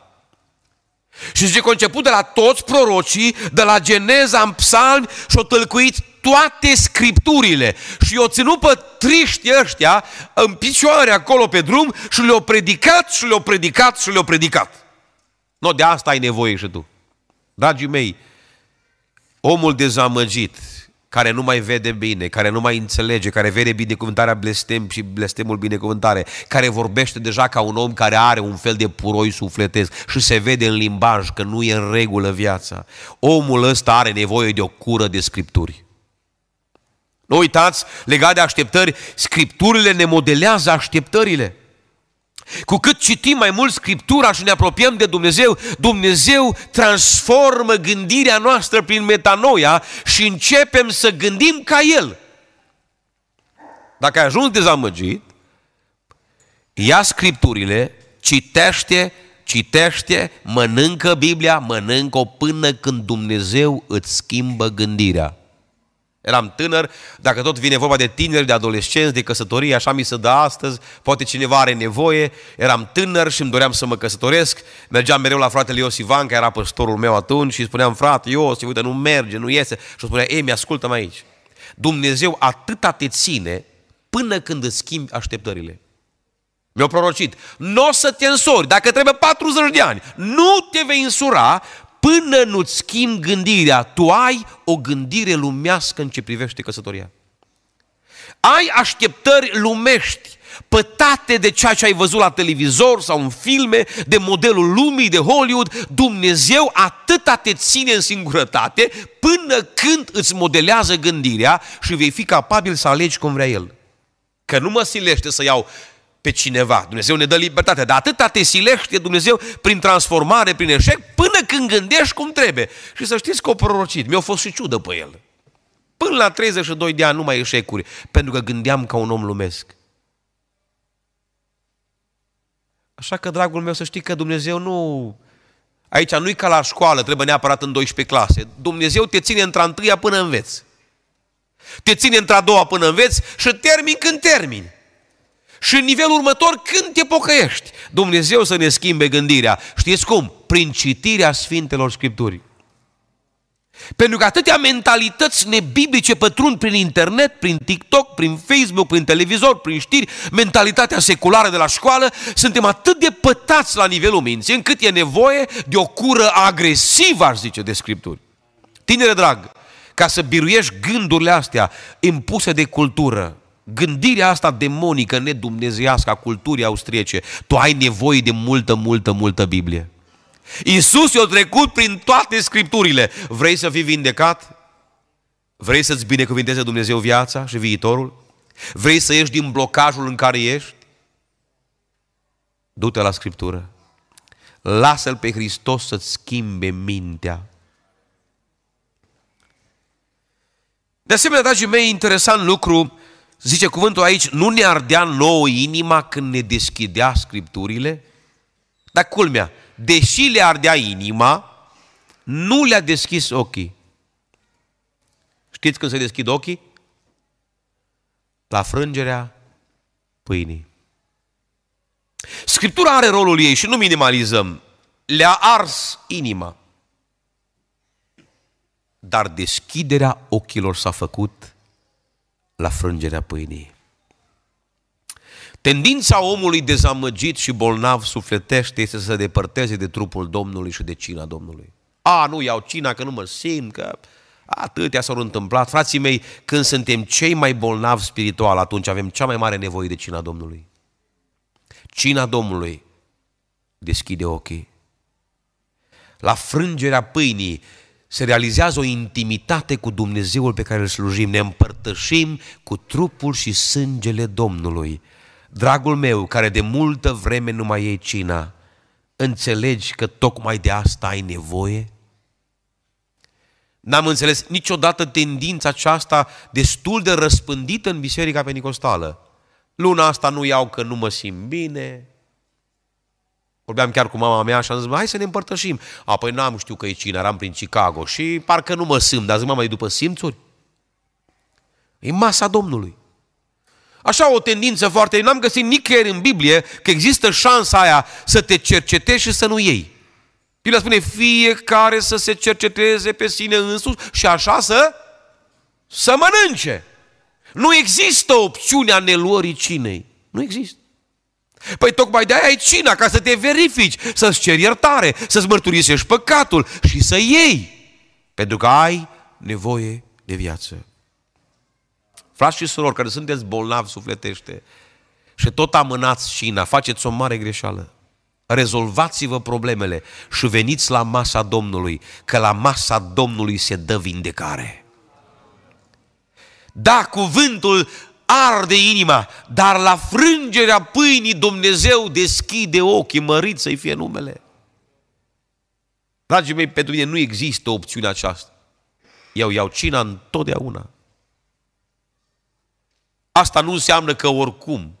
Și zice că început de la toți prorocii, de la Geneza în psalmi și-o tâlcuit toate scripturile. Și o ținut pe triști ăștia în picioare acolo pe drum și le-o predicat și le-o predicat și le-o predicat. Nu, no, de asta ai nevoie și tu. Dragii mei, omul dezamăgit, care nu mai vede bine, care nu mai înțelege, care vede binecuvântarea blestem și blestemul binecuvântare, care vorbește deja ca un om care are un fel de puroi sufletesc și se vede în limbaj că nu e în regulă viața. Omul ăsta are nevoie de o cură de scripturi. Nu uitați, legat de așteptări, scripturile ne modelează așteptările. Cu cât citim mai mult Scriptura și ne apropiem de Dumnezeu, Dumnezeu transformă gândirea noastră prin metanoia și începem să gândim ca El. Dacă ai ajuns dezamăgit, ia Scripturile, citește, citește, mănâncă Biblia, mănâncă-o până când Dumnezeu îți schimbă gândirea. Eram tânăr, dacă tot vine vorba de tineri, de adolescenți, de căsătorie, așa mi se dă astăzi, poate cineva are nevoie, eram tânăr și îmi doream să mă căsătoresc, mergeam mereu la fratele Ios care era păstorul meu atunci, și spuneam, frate, Ios, uite, nu merge, nu iese, și spunea, ei, mi-ascultă aici. Dumnezeu atâta te ține până când îți schimbi așteptările. mi au prorocit, nu o să te însori, dacă trebuie 40 de ani, nu te vei însura până nu-ți schimbi gândirea. Tu ai o gândire lumească în ce privește căsătoria. Ai așteptări lumești, pătate de ceea ce ai văzut la televizor sau în filme, de modelul lumii, de Hollywood, Dumnezeu atâta te ține în singurătate până când îți modelează gândirea și vei fi capabil să alegi cum vrea El. Că nu mă silește să iau pe cineva. Dumnezeu ne dă libertate, dar atâta te silește Dumnezeu prin transformare, prin eșec, până când gândești cum trebuie. Și să știți că o prorocit, mi-a fost și ciudă pe el. Până la 32 de ani numai eșecuri, pentru că gândeam ca un om lumesc. Așa că, dragul meu, să știi că Dumnezeu nu... Aici nu-i ca la școală, trebuie neapărat în 12 clase. Dumnezeu te ține între a întâia până înveți. Te ține între a doua până înveți și termin când termin. Și în nivelul următor, când te pocăiești, Dumnezeu să ne schimbe gândirea. Știți cum? Prin citirea Sfintelor Scripturii. Pentru că atâtea mentalități nebiblice pătrund prin internet, prin TikTok, prin Facebook, prin televizor, prin știri, mentalitatea seculară de la școală, suntem atât de pătați la nivelul minții, încât e nevoie de o cură agresivă, aș zice, de Scripturi. Tinere drag, ca să biruiești gândurile astea impuse de cultură, gândirea asta demonică, nedumnezească a culturii austriece, tu ai nevoie de multă, multă, multă Biblie. Iisus i-a trecut prin toate scripturile. Vrei să fii vindecat? Vrei să-ți binecuvinteze Dumnezeu viața și viitorul? Vrei să ieși din blocajul în care ești? Du-te la Scriptură. Lasă-L pe Hristos să-ți schimbe mintea. De asemenea, dragii mei, interesant lucru, zice cuvântul aici, nu ne ardea nouă inima când ne deschidea Scripturile? Dar culmea, deși le ardea inima, nu le-a deschis ochii. Știți când se deschid ochii? La frângerea pâinii. Scriptura are rolul ei și nu minimalizăm. Le-a ars inima. Dar deschiderea ochilor s-a făcut la frângerea pâinii. Tendința omului dezamăgit și bolnav sufletește este să se depărteze de trupul Domnului și de cina Domnului. A, nu iau cina că nu mă simt, că atâtea s-au întâmplat. Frații mei, când suntem cei mai bolnavi spiritual, atunci avem cea mai mare nevoie de cina Domnului. Cina Domnului deschide ochii. La frângerea pâinii se realizează o intimitate cu Dumnezeul pe care îl slujim. Ne împărtășim cu trupul și sângele Domnului. Dragul meu, care de multă vreme nu mai iei cina, înțelegi că tocmai de asta ai nevoie? N-am înțeles niciodată tendința aceasta destul de răspândită în Biserica Pentecostală. Luna asta nu iau că nu mă simt bine, Vorbeam chiar cu mama mea și am zis, hai să ne împărtășim. Apoi n-am știu că e cine, eram prin Chicago și parcă nu mă simt, dar zic, mama, e după simțuri? E masa Domnului. Așa o tendință foarte, n-am găsit nicăieri în Biblie că există șansa aia să te cercetezi și să nu iei. Biblia spune fiecare să se cerceteze pe sine însuși și așa să, să mănânce. Nu există opțiunea neluării cinei. Nu există. Păi tocmai de aia e cina, ca să te verifici, să-ți ceri iertare, să-ți mărturisești păcatul și să iei, pentru că ai nevoie de viață. Frați și surori care sunteți bolnavi sufletește și tot amânați cina, faceți o mare greșeală. Rezolvați-vă problemele și veniți la masa Domnului, că la masa Domnului se dă vindecare. Da, cuvântul arde inima, dar la frângerea pâinii Dumnezeu deschide ochii, mărit să-i fie numele. Dragii mei, pentru mine nu există opțiunea aceasta. Eu iau cina întotdeauna. Asta nu înseamnă că oricum,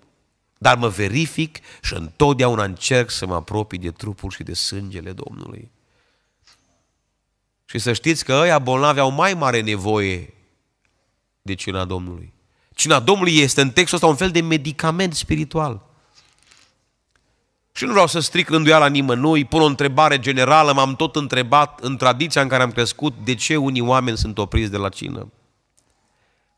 dar mă verific și întotdeauna încerc să mă apropii de trupul și de sângele Domnului. Și să știți că ăia bolnavi au mai mare nevoie de cina Domnului. Cina Domnului este în textul ăsta un fel de medicament spiritual. Și nu vreau să stric rânduiala nimănui, pun o întrebare generală, m-am tot întrebat în tradiția în care am crescut de ce unii oameni sunt opriți de la cină.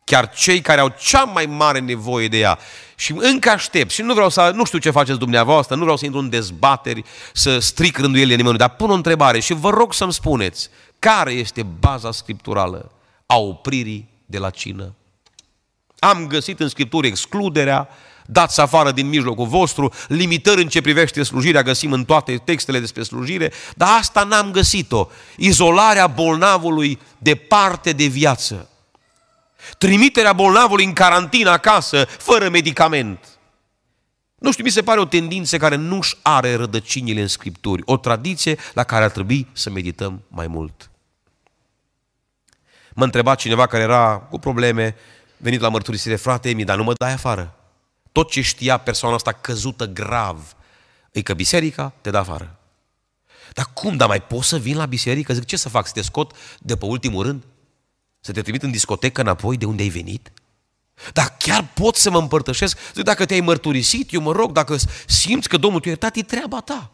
Chiar cei care au cea mai mare nevoie de ea. Și încă aștept și nu vreau să, nu știu ce faceți dumneavoastră, nu vreau să intru în dezbateri, să stric rânduielile nimănui, dar pun o întrebare și vă rog să-mi spuneți care este baza scripturală a opririi de la cină am găsit în Scriptură excluderea, dați afară din mijlocul vostru, limitări în ce privește slujirea, găsim în toate textele despre slujire, dar asta n-am găsit-o. Izolarea bolnavului departe de viață. Trimiterea bolnavului în carantină acasă, fără medicament. Nu știu, mi se pare o tendință care nu-și are rădăcinile în Scripturi, o tradiție la care ar trebui să medităm mai mult. Mă întreba cineva care era cu probleme venit la mărturisire, frate Emi, dar nu mă dai afară. Tot ce știa persoana asta căzută grav, e că biserica te dă afară. Dar cum, dar mai pot să vin la biserică? Zic, ce să fac, să te scot de pe ultimul rând? Să te trimit în discotecă înapoi de unde ai venit? Dar chiar pot să mă împărtășesc? Zic, dacă te-ai mărturisit, eu mă rog, dacă simți că Domnul tu a iertat, e treaba ta.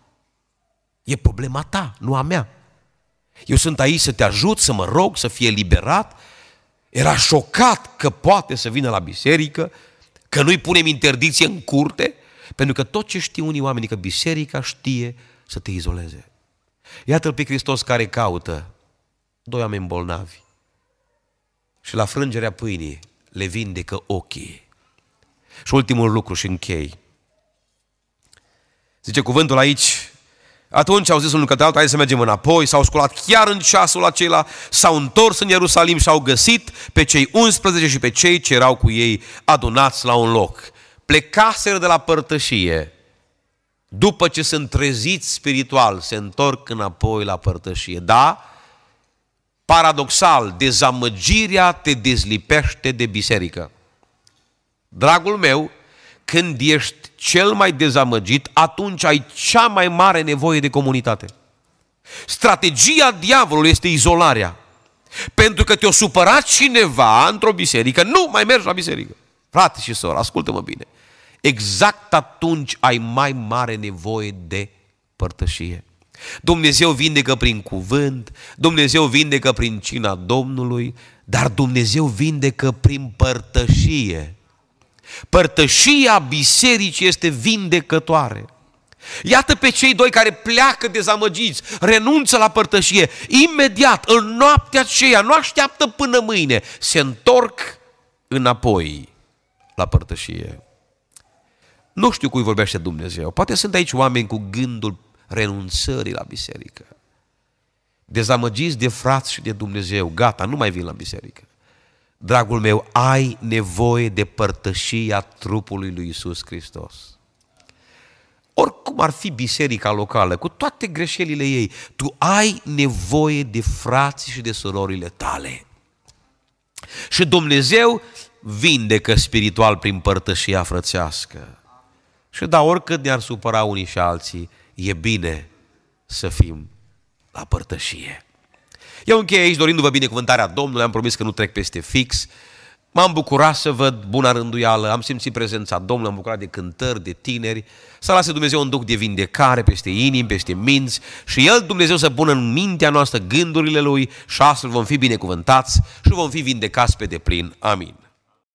E problema ta, nu a mea. Eu sunt aici să te ajut, să mă rog, să fie liberat, era șocat că poate să vină la biserică, că nu-i punem interdiție în curte, pentru că tot ce știu unii oameni, că biserica știe să te izoleze. Iată-L pe Hristos care caută doi oameni bolnavi și la frângerea pâinii le vindecă ochii. Și ultimul lucru și închei. Zice cuvântul aici, atunci au zis unul către altul, hai să mergem înapoi, s-au sculat chiar în ceasul acela, s-au întors în Ierusalim și au găsit pe cei 11 și pe cei ce erau cu ei adunați la un loc. Plecaseră de la părtășie, după ce sunt treziți spiritual, se întorc înapoi la părtășie. Da? Paradoxal, dezamăgirea te dezlipește de biserică. Dragul meu, când ești cel mai dezamăgit, atunci ai cea mai mare nevoie de comunitate. Strategia diavolului este izolarea. Pentru că te-o supăra cineva într-o biserică, nu mai mergi la biserică. Frate și soră, ascultă-mă bine. Exact atunci ai mai mare nevoie de părtășie. Dumnezeu vindecă prin cuvânt, Dumnezeu vindecă prin cina Domnului, dar Dumnezeu vindecă prin părtășie. Părtășia bisericii este vindecătoare. Iată pe cei doi care pleacă dezamăgiți, renunță la părtășie. Imediat, în noaptea aceea, nu așteaptă până mâine, se întorc înapoi la părtășie. Nu știu cui vorbește Dumnezeu. Poate sunt aici oameni cu gândul renunțării la biserică. Dezamăgiți de frați și de Dumnezeu. Gata, nu mai vin la biserică. Dragul meu, ai nevoie de părtășia trupului lui Isus Hristos. Oricum ar fi biserica locală, cu toate greșelile ei, tu ai nevoie de frații și de surorile tale. Și Dumnezeu vindecă spiritual prin părtășia frățească. Și da, oricât ne-ar supăra unii și alții, e bine să fim la părtășie. Eu închei aici dorindu-vă binecuvântarea Domnului, am promis că nu trec peste fix. M-am bucurat să văd buna rânduială, am simțit prezența Domnului, am bucurat de cântări, de tineri. Să lase Dumnezeu un duc de vindecare peste inimi, peste minți și El, Dumnezeu, să pună în mintea noastră gândurile Lui și astfel vom fi binecuvântați și vom fi vindecați pe deplin. Amin.